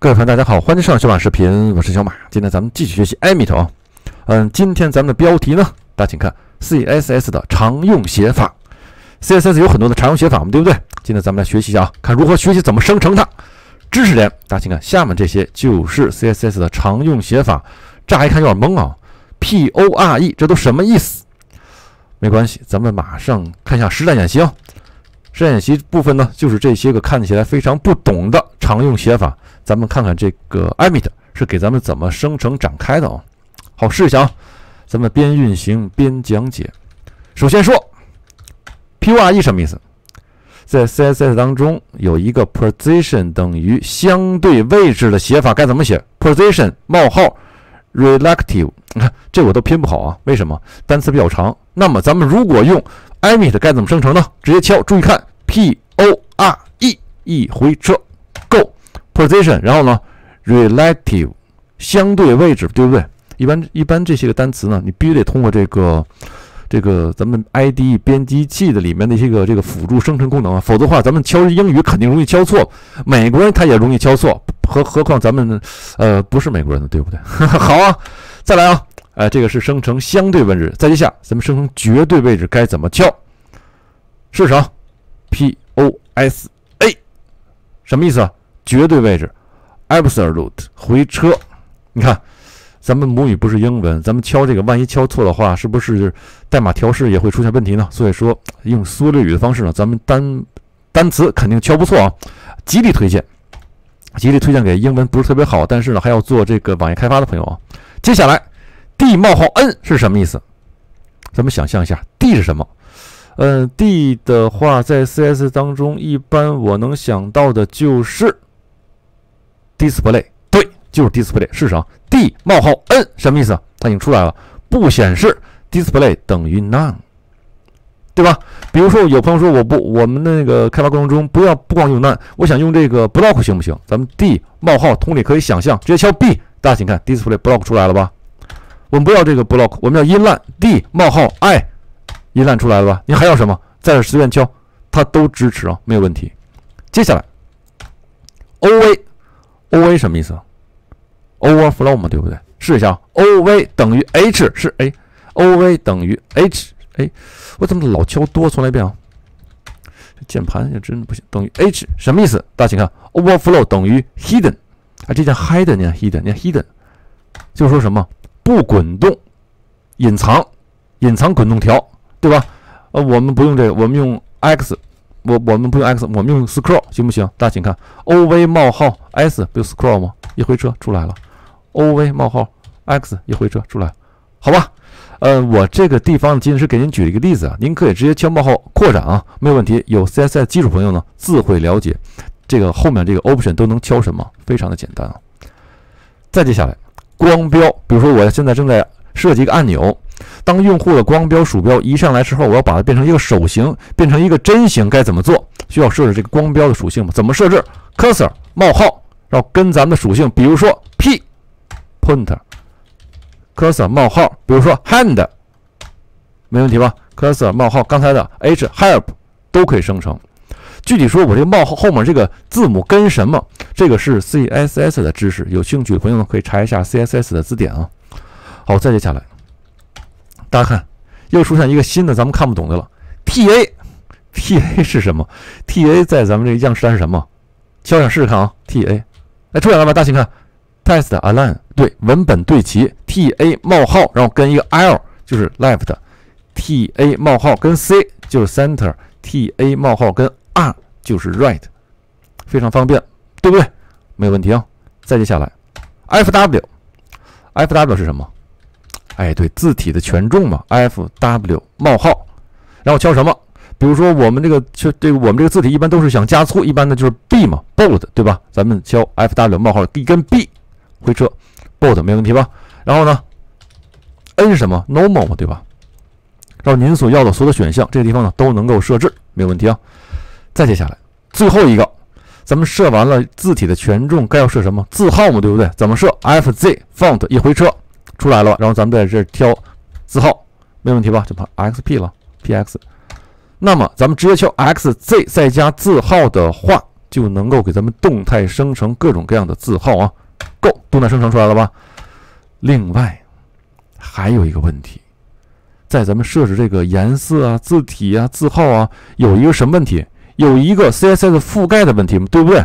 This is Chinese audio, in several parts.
各位朋友，大家好，欢迎收看小马视频，我是小马。今天咱们继续学习艾米 t 啊。嗯，今天咱们的标题呢，大家请看 CSS 的常用写法。CSS 有很多的常用写法嘛，对不对？今天咱们来学习一下啊，看如何学习怎么生成它。知识点，大家请看下面这些就是 CSS 的常用写法。乍一看有点懵啊，p o r e 这都什么意思？没关系，咱们马上看一下实战演习哦。这战习部分呢，就是这些个看起来非常不懂的常用写法。咱们看看这个 emit 是给咱们怎么生成展开的啊？好，试一下啊，咱们边运行边讲解。首先说 pure 什么意思？在 CSS 当中有一个 position 等于相对位置的写法该怎么写？position 冒号 relative，这我都拼不好啊？为什么？单词比较长。那么咱们如果用 emit，该怎么生成呢？直接敲，注意看。p o r e e 回车，go position，然后呢，relative 相对位置，对不对？一般一般这些个单词呢，你必须得通过这个这个咱们 IDE 编辑器的里面的一些个这个辅助生成功能啊，否则的话，咱们敲英语肯定容易敲错，美国人他也容易敲错，何何况咱们呃不是美国人的，对不对？好啊，再来啊，哎，这个是生成相对位置，再接下咱们生成绝对位置该怎么敲？试试啊。posa 什么意思啊？绝对位置，absolute。回车，你看，咱们母语不是英文，咱们敲这个，万一敲错的话，是不是代码调试也会出现问题呢？所以说，用缩略语的方式呢，咱们单单词肯定敲不错啊，极力推荐，极力推荐给英文不是特别好，但是呢还要做这个网页开发的朋友啊。接下来，d 冒号 n 是什么意思？咱们想象一下，d 是什么？嗯，D 的话，在 C S 当中，一般我能想到的就是 Display，对，就是 Display 是什么？D 冒号 N 什么意思？它已经出来了，不显示 Display 等于 None，对吧？比如说有朋友说我不，我们那个开发过程中不要不光用 None，我想用这个 Block 行不行？咱们 D 冒号，同理可以想象，直接敲 B，大家请看 Display Block 出来了吧？我们不要这个 Block，我们要 In n e d 冒号 I。一旦出来了吧？你还要什么？在这随便敲，它都支持啊，没有问题。接下来，O V O V 什么意思？Overflow 嘛，对不对？试一下 o V 等于 H 是 A，O V 等于 H 哎，我怎么老敲多？重来一遍啊！键盘也真的不行。等于 H 什么意思？大家请看，Overflow 等于 Hidden 啊，这叫 Hidden 呢，Hidden，Hidden，就说什么不滚动，隐藏，隐藏滚动条。对吧？呃，我们不用这个，我们用 X，我我们不用 X，我们用 scroll 行不行？大家请看 O V 冒号 S 不有 scroll 吗？一回车出来了，O V 冒号 X 一回车出来，好吧？呃，我这个地方仅仅是给您举一个例子啊，您可以直接敲冒号扩展啊，没有问题。有 CSS 基础朋友呢，自会了解这个后面这个 option 都能敲什么，非常的简单啊。再接下来，光标，比如说我现在正在设计一个按钮。当用户的光标鼠标移上来之后，我要把它变成一个手型，变成一个针形，该怎么做？需要设置这个光标的属性吗？怎么设置？cursor 冒号要跟咱们的属性，比如说 p，pointer，cursor 冒号，比如说 hand，没问题吧？cursor 冒号，刚才的 h，help 都可以生成。具体说，我这个冒号后面这个字母跟什么？这个是 CSS 的知识，有兴趣的朋友们可以查一下 CSS 的字典啊。好，再接下来。大家看，又出现一个新的，咱们看不懂的了。T A，T A 是什么？T A 在咱们这个样式单是什么？敲响试试看啊。T A，哎，出来了吧？大家请看 t e s t align 对文本对齐。T A 冒号，然后跟一个 L 就是 left。T A 冒号跟 C 就是 center。T A 冒号跟 R 就是 right，非常方便，对不对？没有问题啊。再接下来，F W，F W 是什么？哎，对，字体的权重嘛，f w 冒号，然后敲什么？比如说我们这个，就这个我们这个字体一般都是想加粗，一般的就是 b 嘛，bold 对吧？咱们敲 f w 冒号 d 跟 b，回车，bold 没问题吧？然后呢，n 什么 normal 嘛，对吧？然后您所要的所有的选项，这个地方呢都能够设置，没有问题啊。再接下来最后一个，咱们设完了字体的权重，该要设什么字号嘛，对不对？怎么设 f z font 一回车。出来了，然后咱们在这儿挑字号，没问题吧？就把 X P 了，P X。那么咱们直接求 X Z 再加字号的话，就能够给咱们动态生成各种各样的字号啊。够，动态生成出来了吧？另外还有一个问题，在咱们设置这个颜色啊、字体啊、字号啊，有一个什么问题？有一个 CSS 覆盖的问题吗？对不对？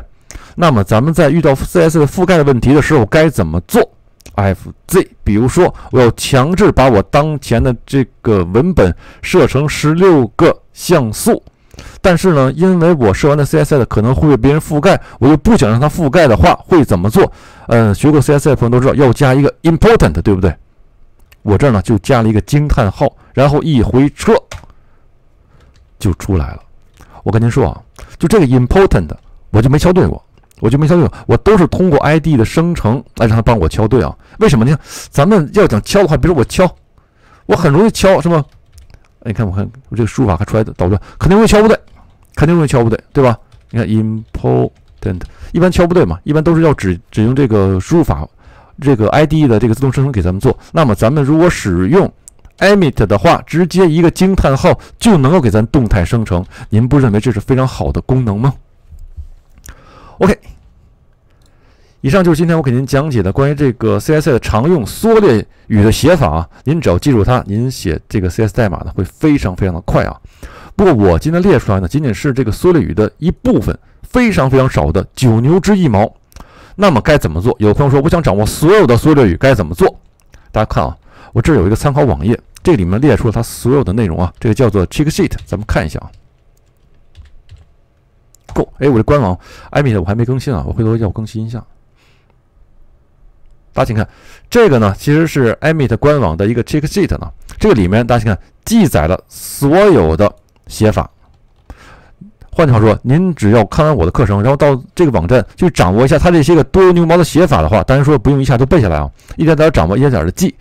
那么咱们在遇到 CSS 覆盖的问题的时候，该怎么做？fz，比如说我要强制把我当前的这个文本设成十六个像素，但是呢，因为我设完的 css 可能会被别人覆盖，我又不想让它覆盖的话，会怎么做？嗯，学过 css 的朋友都知道，要加一个 important，对不对？我这儿呢就加了一个惊叹号，然后一回车就出来了。我跟您说啊，就这个 important，我就没敲对过。我就没敲对，我都是通过 ID 的生成来让他帮我敲对啊？为什么呢？咱们要想敲的话，比如我敲，我很容易敲是吗？你看，我看我这个输入法还出来捣乱，肯定会敲不对，肯定会敲不对，对吧？你看 important 一般敲不对嘛，一般都是要只只用这个输入法，这个 ID 的这个自动生成给咱们做。那么咱们如果使用 emit 的话，直接一个惊叹号就能够给咱动态生成，您不认为这是非常好的功能吗？OK，以上就是今天我给您讲解的关于这个 CSS 的常用缩略语的写法啊。您只要记住它，您写这个 CSS 代码呢会非常非常的快啊。不过我今天列出来呢，仅仅是这个缩略语的一部分，非常非常少的九牛之一毛。那么该怎么做？有朋友说，我想掌握所有的缩略语，该怎么做？大家看啊，我这有一个参考网页，这里面列出了它所有的内容啊。这个叫做 Check Sheet，咱们看一下啊。够。哎，我的官网，艾米的我还没更新啊！我回头要我更新一下。大家请看，这个呢，其实是艾米的官网的一个 check sheet 呢。这个里面大家请看，记载了所有的写法。换句话说，您只要看完我的课程，然后到这个网站去掌握一下它这些个多牛毛的写法的话，当然说不用一下都背下来啊，一点点儿掌握，一点点儿的记。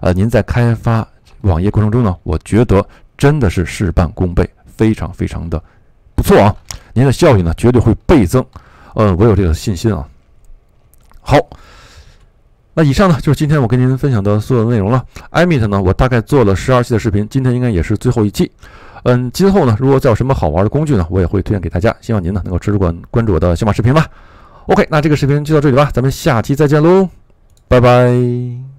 呃，您在开发网页过程中呢，我觉得真的是事半功倍，非常非常的不错啊。您的效益呢，绝对会倍增，呃，我有这个信心啊。好，那以上呢就是今天我跟您分享的所有内容了。艾米特呢，我大概做了十二期的视频，今天应该也是最后一期。嗯，今后呢，如果再有什么好玩的工具呢，我也会推荐给大家。希望您呢能够持续关关注我的小马视频吧。OK，那这个视频就到这里吧，咱们下期再见喽，拜拜。